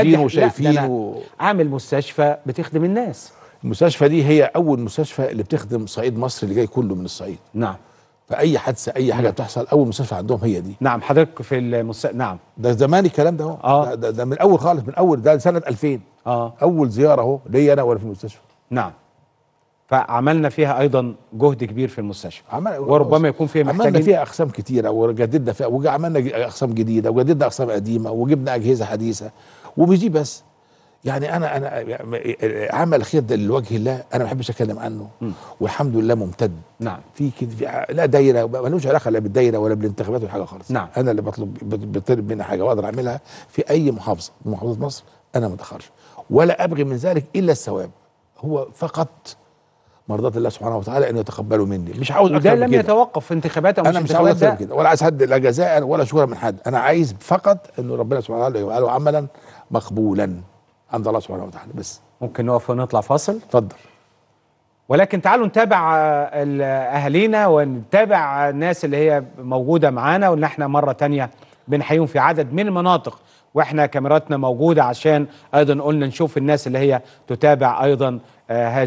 قاعدين وشايفين و... عامل مستشفى بتخدم الناس المستشفى دي هي اول مستشفى اللي بتخدم صعيد مصر اللي جاي كله من الصعيد نعم فاي حادثه اي حاجه نعم. بتحصل اول مستشفى عندهم هي دي نعم حضرتك في المستشفى نعم ده زمان الكلام ده اهو آه. ده, ده من اول خالص من اول ده سنه 2000 اه اول زياره اهو ليا انا وانا في المستشفى نعم فعملنا فيها ايضا جهد كبير في المستشفى وربما يكون فيها محتاجين عملنا فيها اقسام كتيره وجددنا فيها وعملنا اقسام جديده وجددنا اقسام قديمه وجبنا اجهزه حديثه ومش دي بس يعني انا انا عمل خير ده لوجه الله انا ما بحبش اتكلم عنه م. والحمد لله ممتد نعم في كده لا دايره ملوش علاقه لا بالدايره ولا بالانتخابات ولا حاجه خالص نعم انا اللي بطلب بطلب مني حاجه واقدر اعملها في اي محافظه من محافظات مصر انا ما ولا ابغي من ذلك الا الثواب هو فقط مرضات الله سبحانه وتعالى ان يتقبلوا مني مش عاوز اكتر ده لم كده. يتوقف في انتخابات او مش انا مش عاوز اكتر كده ولا عايز حد لا جزاء ولا شكرا من حد انا عايز فقط انه ربنا سبحانه وتعالى يبقى له عملا مقبولا عند الله سبحانه وتعالى بس ممكن نقف ونطلع فاصل اتفضل ولكن تعالوا نتابع اهالينا ونتابع الناس اللي هي موجوده معانا وان احنا مره تانية بنحييهم في عدد من المناطق واحنا كاميراتنا موجوده عشان ايضا قلنا نشوف الناس اللي هي تتابع ايضا آه، هذا